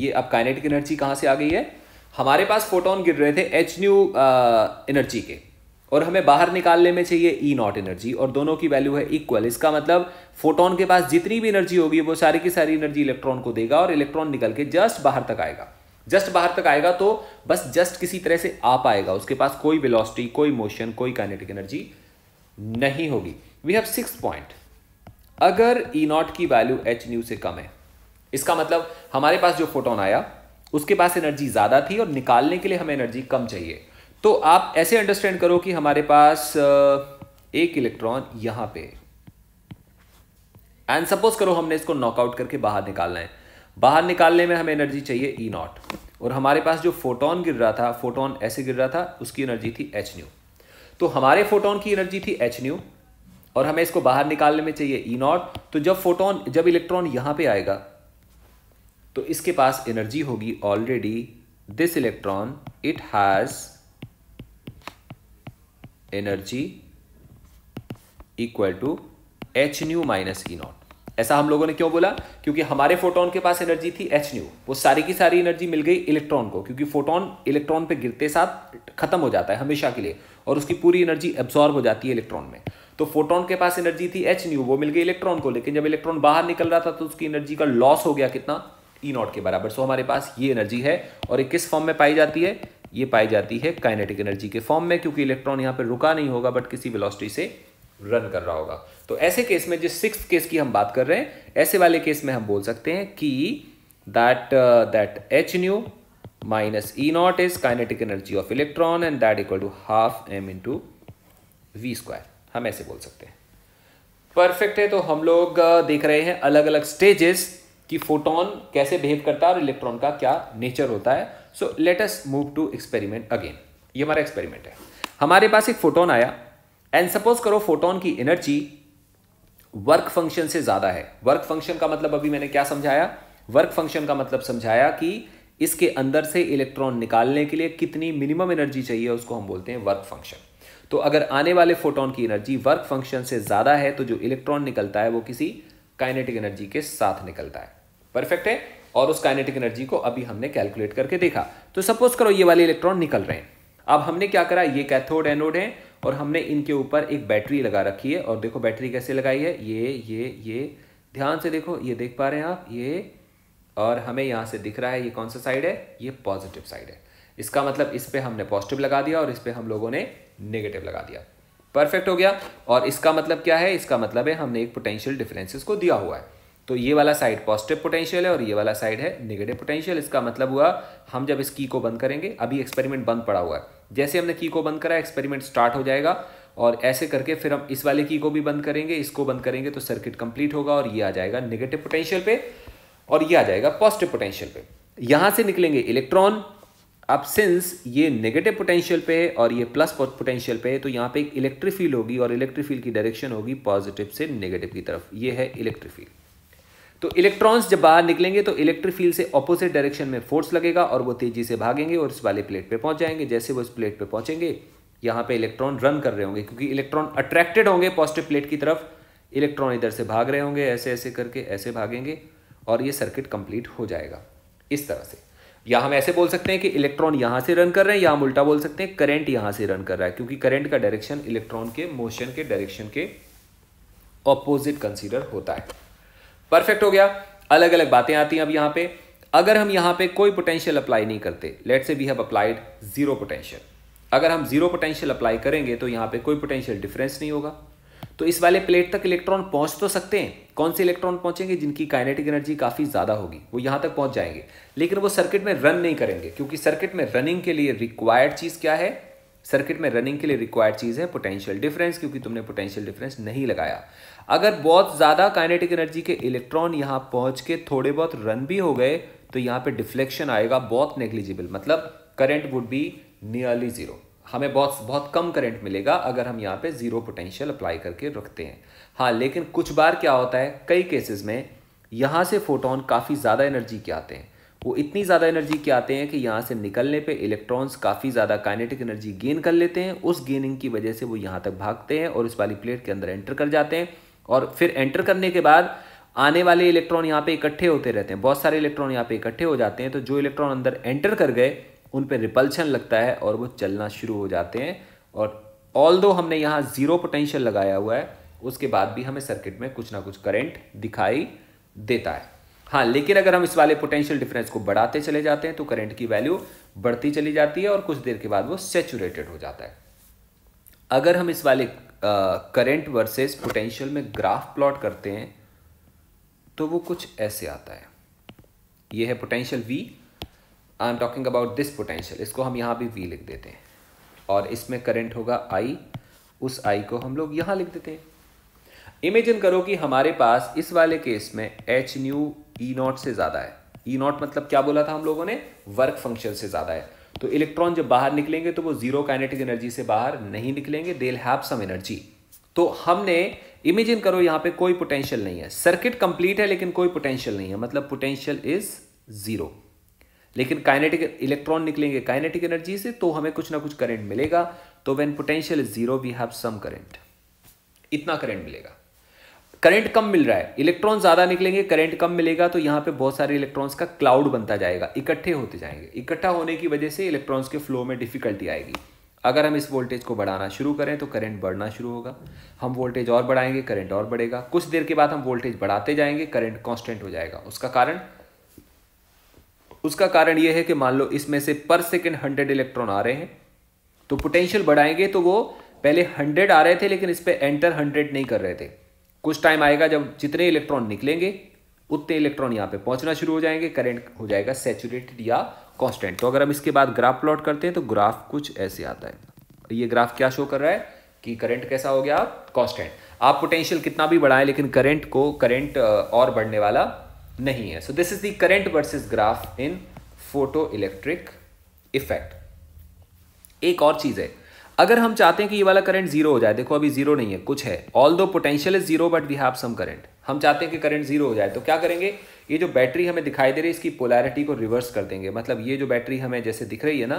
ये अब काइनेटिक एनर्जी कहां से आ गई है हमारे पास फोटोन गिर रहे थे एच न्यू एनर्जी के और हमें बाहर निकालने में चाहिए ई नॉट एनर्जी और दोनों की वैल्यू है इक्वल इसका मतलब फोटोन के पास जितनी भी एनर्जी होगी वो सारी की सारी एनर्जी इलेक्ट्रॉन को देगा और इलेक्ट्रॉन निकल के जस्ट बाहर तक आएगा जस्ट बाहर तक आएगा तो बस जस्ट किसी तरह से आ पाएगा उसके पास कोई वेलोसिटी कोई मोशन कोई काइनेटिक एनर्जी नहीं होगी वी हैव सिक्स पॉइंट अगर ई नॉट की वैल्यू एच न्यू से कम है इसका मतलब हमारे पास जो फोटोन आया उसके पास एनर्जी ज़्यादा थी और निकालने के लिए हमें एनर्जी कम चाहिए तो आप ऐसे अंडरस्टैंड करो कि हमारे पास एक इलेक्ट्रॉन यहां पे एंड सपोज करो हमने इसको नॉकआउट करके बाहर निकालना है बाहर निकालने में हमें एनर्जी चाहिए ई e नॉट और हमारे पास जो फोटोन गिर रहा था फोटोन ऐसे गिर रहा था उसकी एनर्जी थी एच न्यू तो हमारे फोटोन की एनर्जी थी एच न्यू और हमें इसको बाहर निकालने में चाहिए ई e नॉट तो जब फोटोन जब इलेक्ट्रॉन यहाँ पे आएगा तो इसके पास एनर्जी होगी already this electron it has energy equal to H nu minus E nought ऐसा हम लोगों ने क्यों बोला क्योंकि हमारे फोटोन के पास एनर्जी थी एच न्यू वो सारी की सारी एनर्जी मिल गई इलेक्ट्रॉन को क्योंकि फोटोन इलेक्ट्रॉन पे गिरते साथ खत्म हो जाता है हमेशा के लिए और उसकी पूरी एनर्जी एब्जॉर्ब हो जाती है इलेक्ट्रॉन में तो फोटोन के पास एनर्जी थी एच न्यू वो मिल गई इलेक्ट्रॉन को लेकिन जब इलेक्ट्रॉन बाहर निकल रहा था तो उसकी एनर्जी का लॉस हो गया कितना ई नॉट के बराबर सो हमारे पास ये एनर्जी है और ये किस फॉर्म में पाई जाती है ये पाई जाती है काइनेटिक एनर्जी के फॉर्म में क्योंकि इलेक्ट्रॉन यहाँ पर रुका नहीं होगा बट किसी वेलोसिटी से रन कर रहा होगा तो ऐसे केस में जिस सिक्स केस की हम बात कर रहे हैं ऐसे वाले केस में हम बोल सकते हैं कि that that h nu E nought is kinetic energy of electron and that equal to half m into v square हम ऐसे बोल सकते हैं परफेक्ट है तो हम लोग uh, देख रहे हैं अलग अलग स्टेजेस कि फोटोन कैसे बिहेव करता है और इलेक्ट्रॉन का क्या नेचर होता है so let us move to experiment again ये हमारा एक्सपेरिमेंट है हमारे पास एक फोटोन आया एंड सपोज करो फोटोन की एनर्जी वर्क फंक्शन से ज़्यादा है वर्क फंक्शन का मतलब अभी मैंने क्या समझाया वर्क फंक्शन का मतलब समझाया कि इसके अंदर से इलेक्ट्रॉन निकालने के लिए कितनी मिनिमम एनर्जी चाहिए उसको हम बोलते हैं वर्क फंक्शन तो अगर आने वाले फोटोन की एनर्जी वर्क फंक्शन से ज़्यादा है तो जो इलेक्ट्रॉन निकलता है वो किसी काइनेटिक एनर्जी के साथ निकलता है परफेक्ट है और उस काइनेटिक एनर्जी को अभी हमने कैलकुलेट करके देखा तो सपोज करो ये वाले इलेक्ट्रॉन निकल रहे हैं अब हमने क्या करा ये कैथोड एनोड है और हमने इनके ऊपर एक बैटरी लगा रखी है और देखो बैटरी कैसे लगाई है ये ये ये ध्यान से देखो ये देख पा रहे हैं आप ये और हमें यहाँ से दिख रहा है ये कौन सा साइड है ये पॉजिटिव साइड है इसका मतलब इस पर हमने पॉजिटिव लगा दिया और इस पर हम लोगों ने नेगेटिव लगा दिया परफेक्ट हो गया और इसका मतलब क्या है इसका मतलब है हमने एक पोटेंशियल डिफरेंसेस को दिया हुआ है तो ये वाला साइड पॉजिटिव पोटेंशियल है और ये वाला साइड है नेगेटिव पोटेंशियल इसका मतलब हुआ हम जब इस की को बंद करेंगे अभी एक्सपेरिमेंट बंद पड़ा हुआ है जैसे हमने की को बंद करा एक्सपेरिमेंट स्टार्ट हो जाएगा और ऐसे करके फिर हम इस वाले की को भी बंद करेंगे इसको बंद करेंगे तो सर्किट कंप्लीट होगा और ये आ जाएगा नेगेटिव पोटेंशियल पे और ये आ जाएगा पॉजिटिव पोटेंशियल पे यहाँ से निकलेंगे इलेक्ट्रॉन अब सिंस ये नेगेटिव पोटेंशियल पे है और ये प्लस पोटेंशियल पे है तो यहाँ पे एक इलेक्ट्रिक फील्ड होगी और इलेक्ट्रिक फील्ड की डायरेक्शन होगी पॉजिटिव से नेगेटिव की तरफ ये है इलेक्ट्रिक फील्ड तो इलेक्ट्रॉन्स जब बाहर निकलेंगे तो इलेक्ट्रिक फील्ड से ऑपोजिट डायरेक्शन में फोर्स लगेगा और वो तेजी से भागेंगे और इस वाले प्लेट पे पहुंच जाएंगे जैसे वो इस प्लेट पे पहुंचेंगे यहाँ पे इलेक्ट्रॉन रन कर रहे होंगे क्योंकि इलेक्ट्रॉन अट्रैक्टेड होंगे पॉजिटिव प्लेट की तरफ इलेक्ट्रॉन इधर से भाग रहे होंगे ऐसे ऐसे करके ऐसे भागेंगे और ये सर्किट कंप्लीट हो जाएगा इस तरह से या हम ऐसे बोल सकते हैं कि इलेक्ट्रॉन यहाँ से रन कर रहे हैं या हम उल्टा बोल सकते हैं करंट यहाँ से रन कर रहा है क्योंकि करंट का डायरेक्शन इलेक्ट्रॉन के मोशन के डायरेक्शन के ऑपोजिट कंसीडर होता है परफेक्ट हो गया अलग अलग बातें आती हैं अब यहाँ पे अगर हम यहाँ पे कोई पोटेंशियल अप्लाई नहीं करते लेट से we have applied zero potential अगर हम जीरो पोटेंशियल अप्लाई करेंगे तो यहाँ पे कोई पोटेंशियल डिफरेंस नहीं होगा तो इस वाले प्लेट तक इलेक्ट्रॉन पहुंच तो सकते हैं कौन से इलेक्ट्रॉन पहुंचेंगे जिनकी काइनेटिक एनर्जी काफ़ी ज़्यादा होगी वो यहां तक पहुंच जाएंगे लेकिन वो सर्किट में रन नहीं करेंगे क्योंकि सर्किट में रनिंग के लिए रिक्वायर्ड चीज़ क्या है सर्किट में रनिंग के लिए रिक्वायर्ड चीज़ है पोटेंशियल डिफरेंस क्योंकि तुमने पोटेंशियल डिफरेंस नहीं लगाया अगर बहुत ज़्यादा काइनेटिक एनर्जी के इलेक्ट्रॉन यहाँ पहुँच के थोड़े बहुत रन भी हो गए तो यहाँ पे डिफ्लेक्शन आएगा बहुत नेग्लिजिबल मतलब current would be nearly zero हमें बहुत बहुत कम करंट मिलेगा अगर हम यहाँ पे ज़ीरो पोटेंशियल अप्लाई करके रखते हैं हाँ लेकिन कुछ बार क्या होता है कई केसेस में यहाँ से फोटोन काफ़ी ज़्यादा एनर्जी के आते हैं वो इतनी ज़्यादा एनर्जी के आते हैं कि यहाँ से निकलने पे इलेक्ट्रॉन्स काफ़ी ज़्यादा काइनेटिक एनर्जी गेन कर लेते हैं उस गेनिंग की वजह से वो यहाँ तक भागते हैं और इस वाली प्लेट के अंदर एंटर कर जाते हैं और फिर एंटर करने के बाद आने वाले इलेक्ट्रॉन यहाँ पे इकट्ठे होते रहते हैं बहुत सारे इलेक्ट्रॉन यहाँ पे इकट्ठे हो जाते हैं तो जो इलेक्ट्रॉन अंदर एंटर कर गए उन पर रिपल्शन लगता है और वो चलना शुरू हो जाते हैं और ऑल दो हमने यहाँ ज़ीरो पोटेंशियल लगाया हुआ है उसके बाद भी हमें सर्किट में कुछ ना कुछ करेंट दिखाई देता है हाँ लेकिन अगर हम इस वाले पोटेंशियल डिफरेंस को बढ़ाते चले जाते हैं तो करंट की वैल्यू बढ़ती चली जाती है और कुछ देर के बाद वो सेचूरेटेड हो जाता है अगर हम इस वाले करंट वर्सेस पोटेंशियल में ग्राफ प्लॉट करते हैं तो वो कुछ ऐसे आता है ये है potential V I am talking about this potential इसको हम यहाँ भी वी लिख देते हैं और इसमें करंट होगा आई उस आई को हम लोग यहाँ लिख देते हैं इमेजिन करो कि हमारे पास इस वाले केस में एच न्यू ई नॉट से ज़्यादा है ई e नॉट मतलब क्या बोला था हम लोगों ने वर्क फंक्शन से ज़्यादा है तो इलेक्ट्रॉन जब बाहर निकलेंगे तो वो जीरो काइनेटिक एनर्जी से बाहर नहीं निकलेंगे दे हैव सम एनर्जी तो हमने इमेजिन करो यहां पे कोई पोटेंशियल नहीं है सर्किट कंप्लीट है लेकिन कोई पोटेंशियल नहीं है मतलब पोटेंशियल इज जीरो लेकिन काइनेटिक इलेक्ट्रॉन निकलेंगे काइनेटिक एनर्जी से तो हमें कुछ ना कुछ करंट मिलेगा तो when potential is zero we have some current इतना करंट मिलेगा करंट कम मिल रहा है इलेक्ट्रॉन ज़्यादा निकलेंगे करंट कम मिलेगा तो यहाँ पे बहुत सारे इलेक्ट्रॉन्स का क्लाउड बनता जाएगा इकट्ठे होते जाएंगे इकट्ठा होने की वजह से इलेक्ट्रॉन्स के फ्लो में डिफिकल्टी आएगी अगर हम इस वोल्टेज को बढ़ाना शुरू करें तो करंट बढ़ना शुरू होगा हम वोल्टेज और बढ़ाएंगे करंट और बढ़ेगा कुछ देर के बाद हम वोल्टेज बढ़ाते जाएंगे करंट कांस्टेंट हो जाएगा उसका कारण उसका कारण यह है कि मान लो इसमें से पर सेकेंड हंड्रेड इलेक्ट्रॉन आ रहे हैं तो पोटेंशियल बढ़ाएंगे तो वो पहले हंड्रेड आ रहे थे लेकिन इस पर एंटर हंड्रेड नहीं कर रहे थे कुछ टाइम आएगा जब जितने इलेक्ट्रॉन निकलेंगे उतने इलेक्ट्रॉन यहाँ पे पहुंचना शुरू हो जाएंगे करंट हो जाएगा सेचुरेटेड या कांस्टेंट तो अगर हम इसके बाद ग्राफ प्लॉट करते हैं तो ग्राफ कुछ ऐसे आता है ये ग्राफ क्या शो कर रहा है कि करंट कैसा हो गया आप कॉन्स्टेंट आप पोटेंशियल कितना भी बढ़ाएं लेकिन करेंट को करेंट और बढ़ने वाला नहीं है so this is the current versus graph in photoelectric effect एक और चीज़ है अगर हम चाहते हैं कि ये वाला करंट जीरो हो जाए देखो अभी जीरो नहीं है कुछ है although potential is zero but we have some current हम चाहते हैं कि करंट जीरो हो जाए तो क्या करेंगे ये जो बैटरी हमें दिखाई दे रही है इसकी पोलैरिटी को रिवर्स कर देंगे मतलब ये जो बैटरी हमें जैसे दिख रही है ना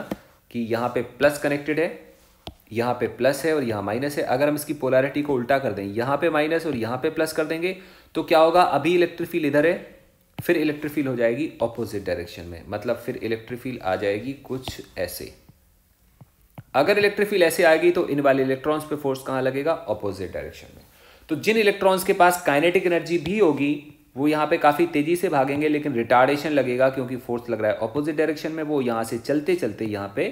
कि यहाँ पे प्लस कनेक्टेड है यहाँ पे प्लस है और यहाँ माइनस है अगर हम इसकी पोलैरिटी को उल्टा कर दें यहाँ पे माइनस और यहाँ पे प्लस कर देंगे तो क्या होगा अभी इलेक्ट्रीफील इधर है फिर इलेक्ट्रीफील हो जाएगी ऑपोजिट डायरेक्शन में मतलब फिर इलेक्ट्रीफील आ जाएगी कुछ ऐसे अगर इलेक्ट्रिक फील्ड ऐसे आएगी तो इन वाले इलेक्ट्रॉन्स पे फोर्स कहाँ लगेगा ऑपोजिट डायरेक्शन में तो जिन इलेक्ट्रॉन्स के पास काइनेटिक एनर्जी भी होगी वो यहाँ पे काफ़ी तेज़ी से भागेंगे लेकिन रिटार्डेशन लगेगा क्योंकि फोर्स लग रहा है ऑपोजिट डायरेक्शन में वो यहाँ से चलते चलते यहाँ पे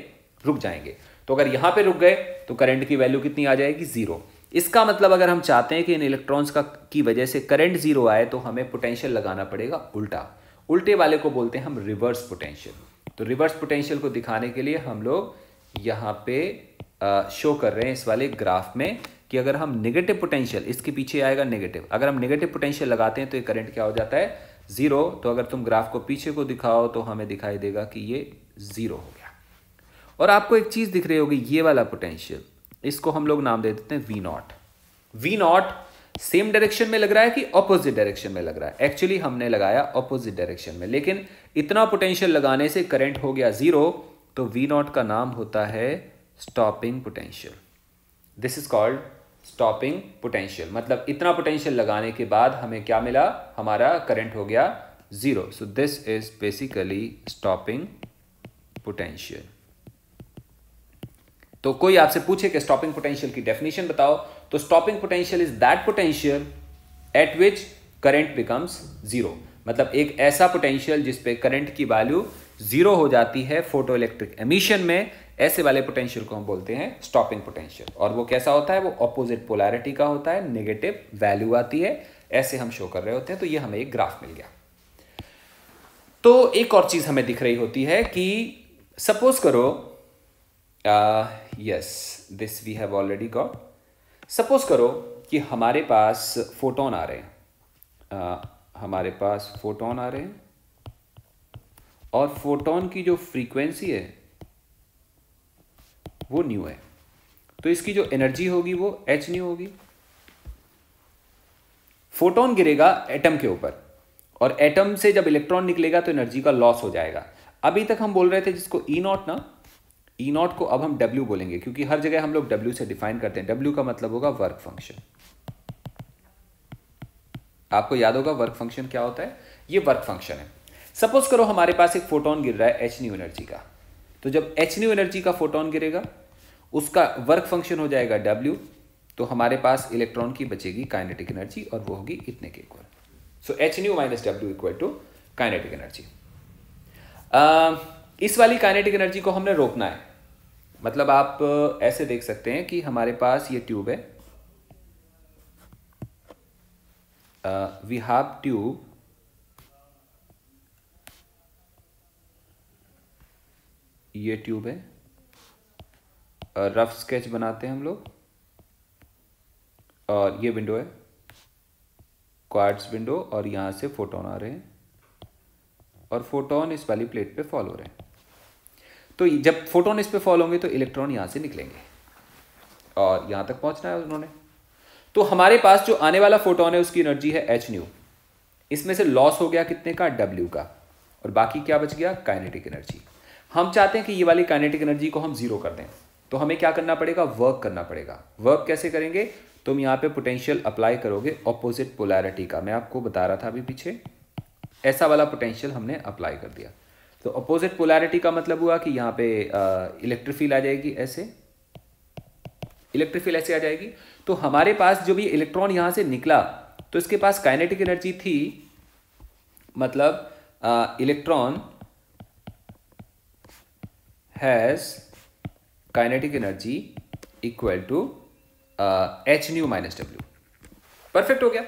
रुक जाएंगे तो अगर यहाँ पे रुक गए तो करंट की वैल्यू कितनी आ जाएगी ज़ीरो इसका मतलब अगर हम चाहते हैं कि इन इलेक्ट्रॉन्स का की वजह से करंट ज़ीरो आए तो हमें पोटेंशियल लगाना पड़ेगा उल्टा उल्टे वाले को बोलते हैं हम रिवर्स पोटेंशियल तो रिवर्स पोटेंशियल को दिखाने के लिए हम लोग यहां पे शो कर रहे हैं इस वाले ग्राफ में कि अगर हम नेगेटिव पोटेंशियल इसके पीछे आएगा नेगेटिव अगर हम नेगेटिव पोटेंशियल लगाते हैं तो ये करंट क्या हो जाता है ज़ीरो तो अगर तुम ग्राफ को पीछे को दिखाओ तो हमें दिखाई देगा कि ये ज़ीरो हो गया और आपको एक चीज़ दिख रही होगी ये वाला पोटेंशियल इसको हम लोग नाम दे देते हैं V nought V nought same direction में लग रहा है कि ऑपोजिट डायरेक्शन में लग रहा है एक्चुअली हमने लगाया ऑपोजिट डायरेक्शन में लेकिन इतना पोटेंशियल लगाने से करंट हो गया ज़ीरो तो वी नॉट का नाम होता है stopping potential this is called stopping potential मतलब इतना पोटेंशियल लगाने के बाद हमें क्या मिला हमारा करंट हो गया zero so this is basically stopping potential तो कोई आपसे पूछे कि स्टॉपिंग पोटेंशियल की डेफिनेशन बताओ तो stopping potential is that potential at which current becomes zero मतलब एक ऐसा पोटेंशियल जिसपे करंट की वैल्यू जीरो हो जाती है फोटो इलेक्ट्रिक एमिशन में ऐसे वाले पोटेंशियल को हम बोलते हैं स्टॉपिंग पोटेंशियल और वो कैसा होता है वो ऑपोजिट पोलैरिटी का होता है नेगेटिव वैल्यू आती है ऐसे हम शो कर रहे होते हैं तो ये हमें एक ग्राफ मिल गया तो एक और चीज हमें दिख रही होती है कि सपोज करो yes this we have already got suppose करो कि हमारे पास फोटोन आ रहे हैं uh, हमारे पास फोटोन आ रहे हैं और फोटोन की जो फ्रीक्वेंसी है वो न्यू है तो इसकी जो एनर्जी होगी वो एच न्यू होगी फोटोन गिरेगा एटम के ऊपर और एटम से जब इलेक्ट्रॉन निकलेगा तो एनर्जी का लॉस हो जाएगा अभी तक हम बोल रहे थे जिसको ई e नॉट ना ई e नॉट को अब हम डब्ल्यू बोलेंगे क्योंकि हर जगह हम लोग डब्ल्यू से डिफाइन करते हैं डब्ल्यू का मतलब होगा वर्क फंक्शन आपको याद होगा वर्क फंक्शन क्या होता है ये वर्क फंक्शन है सपोज करो हमारे पास एक फोटोन गिर रहा है एच न्यू एनर्जी का तो जब एच न्यू एनर्जी का फोटोन गिरेगा उसका वर्क फंक्शन हो जाएगा डब्ल्यू तो हमारे पास इलेक्ट्रॉन की बचेगी काइनेटिक एनर्जी और वो होगी इतने के equal so h nu minus W equal to kinetic energy इस वाली काइनेटिक एनर्जी को हमने रोकना है मतलब आप ऐसे देख सकते हैं कि हमारे पास ये ट्यूब है वी हैव ट्यूब ये ट्यूब है रफ स्केच बनाते हैं हम लोग और ये विंडो है क्वार्ट्स विंडो और यहाँ से फोटोन आ रहे हैं और फोटोन इस वाली प्लेट पे फॉल हो रहे हैं तो जब फोटोन इस पे फॉल होंगे तो इलेक्ट्रॉन यहाँ से निकलेंगे और यहाँ तक पहुँचना है उन्होंने तो हमारे पास जो आने वाला फोटोन है उसकी एनर्जी है एच न्यू इसमें से लॉस हो गया कितने का डब्ल्यू का और बाकी क्या बच गया काइनेटिक एनर्जी हम चाहते हैं कि ये वाली काइनेटिक एनर्जी को हम जीरो कर दें तो हमें क्या करना पड़ेगा वर्क करना पड़ेगा वर्क कैसे करेंगे तुम यहां पे पोटेंशियल अप्लाई करोगे ऑपोजिट पोलैरिटी का मैं आपको बता रहा था अभी पीछे ऐसा वाला पोटेंशियल हमने अप्लाई कर दिया तो अपोजिट पोलैरिटी का मतलब हुआ कि यहां पे इलेक्ट्रिक आ जाएगी ऐसे इलेक्ट्रिक ऐसे आ जाएगी तो हमारे पास जो भी इलेक्ट्रॉन यहां से निकला तो इसके पास काइनेटिक एनर्जी थी मतलब electron has kinetic energy equal to h nu minus W perfect हो गया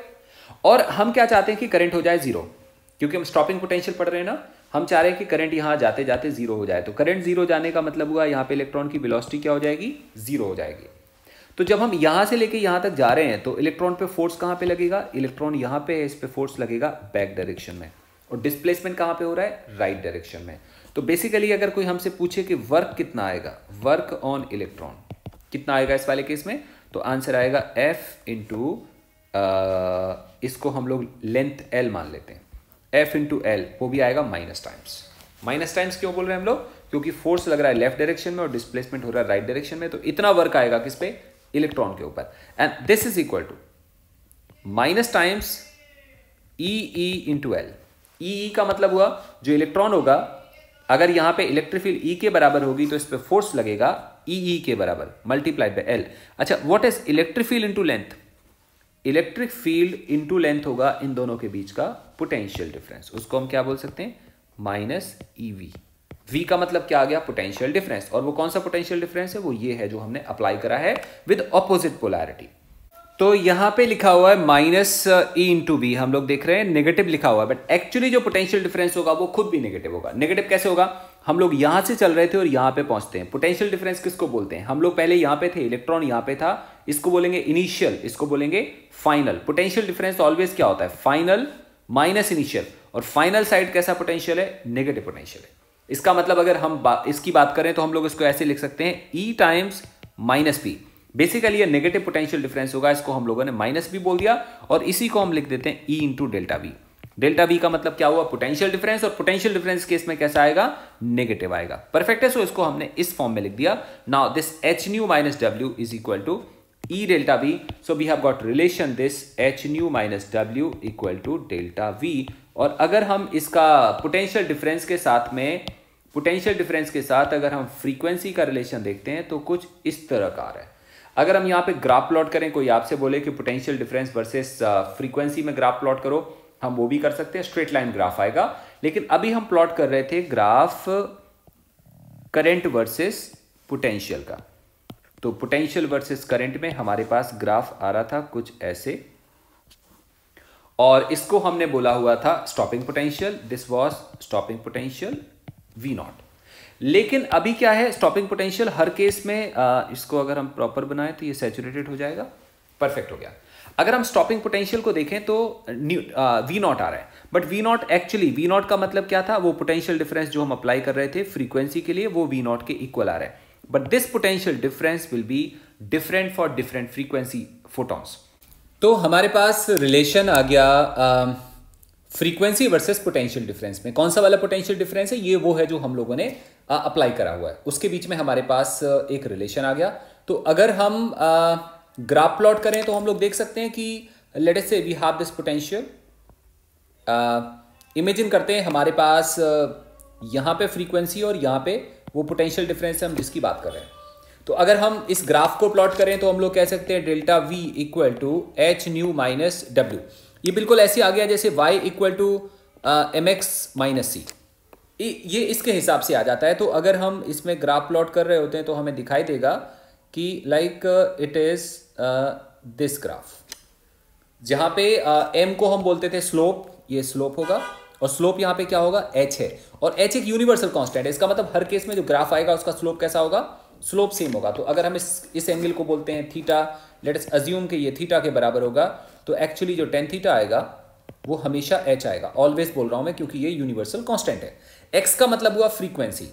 और हम क्या चाहते हैं कि करंट हो जाए जीरो क्योंकि हम स्टॉपिंग पोटेंशियल पढ़ रहे हैं ना हम चाह रहे हैं कि करंट यहां जाते जाते जीरो हो जाए तो करंट जीरो जाने का मतलब हुआ यहां पे इलेक्ट्रॉन की वेलोसिटी क्या हो जाएगी जीरो हो जाएगी तो जब हम यहां से लेके यहां तक जा रहे हैं तो इलेक्ट्रॉन पे फोर्स कहां पे लगेगा इलेक्ट्रॉन यहां पे है इस पे फोर्स लगेगा बैक डायरेक्शन में और डिस्प्लेसमेंट कहां पे हो रहा है राइट right डायरेक्शन में तो बेसिकली अगर कोई हमसे पूछे कि वर्क कितना आएगा वर्क ऑन इलेक्ट्रॉन कितना आएगा इस वाले केस में तो आंसर आएगा एफ इंटू इसको हम लोग लेंथ एल मान लेते हैं एफ इंटू एल वो भी आएगा माइनस टाइम्स माइनस टाइम्स क्यों बोल रहे हैं हम लोग क्योंकि फोर्स लग रहा है लेफ्ट डायरेक्शन में और डिस्प्लेसमेंट हो रहा है राइट right डायरेक्शन में तो इतना वर्क आएगा किस पे इलेक्ट्रॉन के ऊपर and this is equal to minus times E E into L E का मतलब हुआ जो इलेक्ट्रॉन होगा अगर यहां पे फील्ड ई e के बराबर होगी तो इस पर फोर्स लगेगा ई e, e के बराबर मल्टीप्लाई बाय एल अच्छा what is electric field into length electric field into length होगा इन दोनों के बीच का पोटेंशियल डिफरेंस उसको हम क्या बोल सकते हैं माइनस ई वी वी का मतलब क्या आ गया पोटेंशियल डिफरेंस और वो कौन सा पोटेंशियल डिफरेंस है वो ये है जो हमने अप्लाई करा है विद अपोजिट पोलैरिटी तो यहां पे लिखा हुआ है माइनस ई इंटू बी हम लोग देख रहे हैं नेगेटिव लिखा हुआ है बट एक्चुअली जो पोटेंशियल डिफरेंस होगा वो खुद भी नेगेटिव होगा नेगेटिव कैसे होगा हम लोग यहां से चल रहे थे और यहां पे पहुंचते हैं पोटेंशियल डिफरेंस किसको बोलते हैं हम लोग पहले यहां पे थे इलेक्ट्रॉन यहां पे था इसको बोलेंगे इनिशियल इसको बोलेंगे फाइनल पोटेंशियल डिफरेंस ऑलवेज क्या होता है फाइनल माइनस इनिशियल और फाइनल साइड कैसा पोटेंशियल है नेगेटिव पोटेंशियल है इसका मतलब अगर हम बा, इसकी बात करें तो हम लोग इसको ऐसे लिख सकते हैं E times minus P basically ये नेगेटिव पोटेंशियल डिफरेंस होगा इसको हम लोगों ने माइनस भी बोल दिया और इसी को हम लिख देते हैं E into delta V delta V का मतलब क्या हुआ पोटेंशियल डिफरेंस और पोटेंशियल डिफरेंस केस में कैसा आएगा नेगेटिव आएगा परफेक्ट है सो इसको हमने इस फॉर्म में लिख दिया now this H nu minus W is equal to E delta V so we have got relation this H nu minus W equal to delta V और अगर हम इसका पोटेंशियल डिफरेंस के साथ में पोटेंशियल डिफरेंस के साथ अगर हम फ्रीक्वेंसी का रिलेशन देखते हैं तो कुछ इस तरह का आ रहा है अगर हम यहाँ पे ग्राफ प्लॉट करें कोई आपसे बोले कि पोटेंशियल डिफरेंस वर्सेस फ्रीक्वेंसी में ग्राफ प्लॉट करो हम वो भी कर सकते हैं स्ट्रेट लाइन ग्राफ आएगा लेकिन अभी हम प्लॉट कर रहे थे ग्राफ करंट वर्सेस पोटेंशियल का तो पोटेंशियल वर्सेस करंट में हमारे पास ग्राफ आ रहा था कुछ ऐसे और इसको हमने बोला हुआ था stopping potential this was stopping potential V naught लेकिन अभी क्या है स्टॉपिंग पोटेंशियल हर केस में आ, इसको अगर हम प्रॉपर बनाएं तो ये सेचुरेटेड हो जाएगा परफेक्ट हो गया अगर हम स्टॉपिंग पोटेंशियल को देखें तो वी नॉट आ रहा है but V naught actually V naught का मतलब क्या था वो पोटेंशियल डिफरेंस जो हम अप्लाई कर रहे थे फ्रीक्वेंसी के लिए वो वी नॉट के इक्वल आ रहा है but this potential difference will be different for different frequency photons तो हमारे पास रिलेशन आ गया uh, frequency versus potential difference में कौन सा वाला पोटेंशियल डिफरेंस है ये वो है जो हम लोगों ने अप्लाई करा हुआ है उसके बीच में हमारे पास एक रिलेशन आ गया तो अगर हम ग्राफ प्लॉट करें तो हम लोग देख सकते हैं कि लेट से we have this potential imagine करते हैं हमारे पास यहां पे फ्रीक्वेंसी और यहां पे वो पोटेंशियल डिफरेंस है हम जिसकी बात कर रहे हैं तो अगर हम इस ग्राफ को प्लॉट करें तो हम लोग कह सकते हैं delta V equal to H nu minus W ये बिल्कुल ऐसे आ गया जैसे y equal to M X minus C ये इसके हिसाब से आ जाता है तो अगर हम इसमें ग्राफ प्लॉट कर रहे होते हैं तो हमें दिखाई देगा कि like it is this graph जहां पे एम uh, को हम बोलते थे स्लोप ये स्लोप होगा और स्लोप यहां पे क्या होगा एच है और एच एक यूनिवर्सल कॉन्स्टेंट है इसका मतलब हर केस में जो ग्राफ आएगा उसका स्लोप कैसा होगा स्लोप सेम होगा तो अगर हम इस इस एंगल को बोलते हैं थीटा लेट्स अज्यूम के ये थीटा के बराबर होगा तो एक्चुअली जो टेन थीटा आएगा वो हमेशा एच आएगा ऑलवेज बोल रहा हूं मैं क्योंकि ये यूनिवर्सल कांस्टेंट है एक्स का मतलब हुआ फ्रीक्वेंसी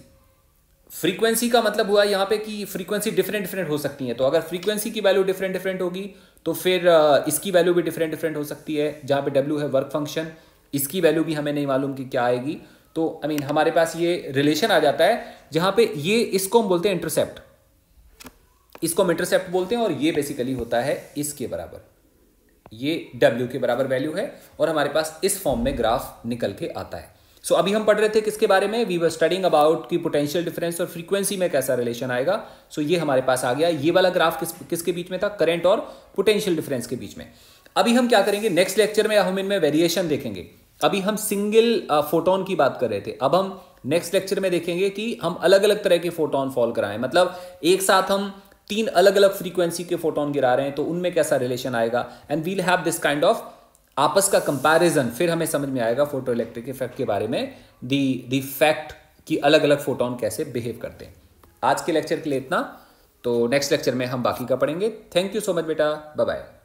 फ्रीक्वेंसी का मतलब हुआ यहां पे कि फ्रीक्वेंसी डिफरेंट डिफरेंट हो सकती है तो अगर फ्रीक्वेंसी की वैल्यू डिफरेंट डिफरेंट होगी तो फिर इसकी वैल्यू भी डिफरेंट डिफरेंट हो सकती है जहां पे डब्ल्यू है वर्क फंक्शन इसकी वैल्यू भी हमें नहीं मालूम कि क्या आएगी तो आई I मीन mean, हमारे पास ये रिलेशन आ जाता है जहां पे ये इसको हम बोलते हैं इंटरसेप्ट इसको हम इंटरसेप्ट बोलते हैं और ये बेसिकली होता है इसके बराबर ये डब्ल्यू के बराबर वैल्यू है और हमारे पास इस फॉर्म में ग्राफ निकल के आता है सो so, अभी हम पढ़ रहे थे किसके बारे में वी वर स्टडिंग अबाउट की पोटेंशियल डिफरेंस और फ्रीक्वेंसी में कैसा रिलेशन आएगा सो so, ये हमारे पास आ गया ये वाला ग्राफ किस किसके बीच में था करेंट और पोटेंशियल डिफरेंस के बीच में अभी हम क्या करेंगे नेक्स्ट लेक्चर में हम इनमें वेरिएशन देखेंगे अभी हम सिंगल फोटोन की बात कर रहे थे अब हम नेक्स्ट लेक्चर में देखेंगे कि हम अलग अलग तरह के फोटोन फॉल कराएं मतलब एक साथ हम तीन अलग अलग फ्रीक्वेंसी के फोटोन गिरा रहे हैं तो उनमें कैसा रिलेशन आएगा and we'll have this kind of आपस का कंपैरिजन फिर हमें समझ में आएगा फोटो इलेक्ट्रिक इफेक्ट के बारे में दी दी फैक्ट कि अलग अलग फोटोन कैसे बिहेव करते हैं आज के लेक्चर के लिए इतना तो नेक्स्ट लेक्चर में हम बाकी का पढ़ेंगे थैंक यू सो मच बेटा बाय बाय